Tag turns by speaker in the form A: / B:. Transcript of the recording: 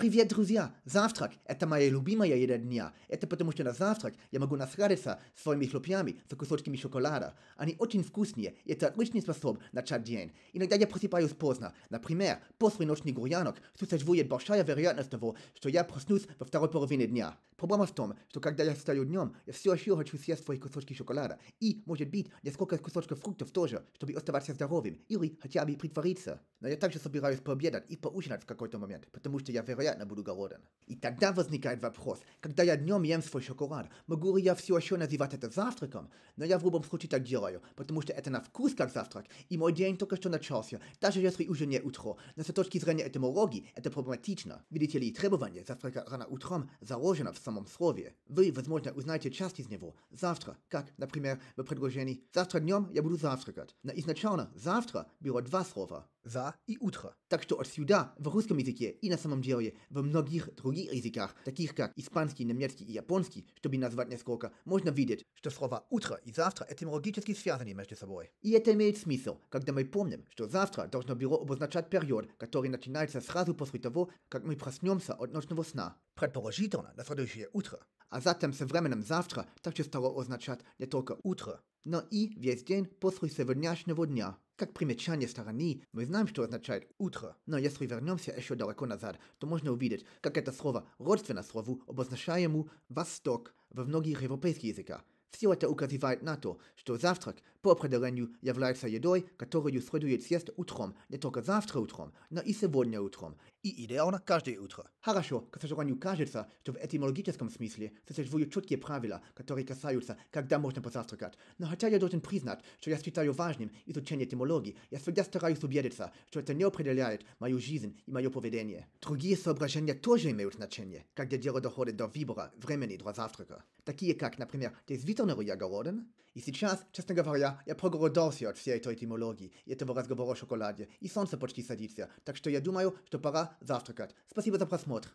A: «Привет, друзья! Завтрак! Это моя любимая еда дня. Это потому что на завтрак я могу насладиться своими хлопьями с кусочками шоколада. Они очень вкусные, и это отличный способ начать день. Иногда я просыпаюсь поздно. Например, после ночный гурьянок существует большая вероятность того, что я проснусь во второй половине дня. Проблема в том, что когда я встаю днем, я все еще хочу съесть свои кусочки шоколада. И, может быть, несколько кусочков фруктов тоже, чтобы оставаться здоровым или хотя бы притвориться. Но я также собираюсь пообедать и поужинать в какой-то момент, потому что я, вероятно, буду голоден. И тогда возникает вопрос, когда я днем ем свой шоколад, могу ли я все еще называть это завтраком? Но я в любом случае так делаю, потому что это на вкус как завтрак, и мой день только что начался, даже если уже не утро. Но с точки зрения этимологии, это проблематично. Видите ли, требование завтрака рано утром заложено в самом слове. Вы, возможно, узнаете часть из него завтра, как, например, в предложении «Завтра днем я буду завтракать». Но изначально «завтра» было два слова «за» и «утро». Так что отсюда в русском языке и на самом деле во многих других языках, таких как испанский, немецкий и японский, чтобы назвать несколько, можно видеть, что слова «утро» и «завтра» этимологически связаны между собой. И это имеет смысл, когда мы помним, что «завтра» должно было обозначать период, который начинается сразу после того, как мы проснемся от ночного сна. przed porażitona na się utro. A zatem ze wremenem zawtra tak się stało oznaczać nie tylko utro. No i jest dzień posłuchaj se wyniaśnego dnia. Jak przymieczanie starani, my znamy, co oznacza utro. No jeśli wrócimy się jeszcze daleko nazad, to można widzieć, jak to słowa rodzwe na słowu oboznaczają mu wastok w mnogich europejskich językach. Wszystko to ukazuje na że zawtrak По определению является едой, которую следует съесть утром, не только завтра утром, но и сегодня утром, и идеально каждое утро. Хорошо, к сожалению, кажется, что в этимологическом смысле существуют четкие правила, которые касаются, когда можно позавтракать. Но хотя я должен признать, что я считаю важным изучение этимологии, я всегда стараюсь убедиться, что это не определяет мою жизнь и мое поведение. Другие соображения тоже имеют значение, когда дело доходит до выбора времени для завтрака. Такие как, например, действительно ли я голоден? И сейчас, честно говоря, я, я проголодался от всей этой этимологии и этого разговора о шоколаде, и солнце почти садится, так что я думаю, что пора завтракать. Спасибо за просмотр.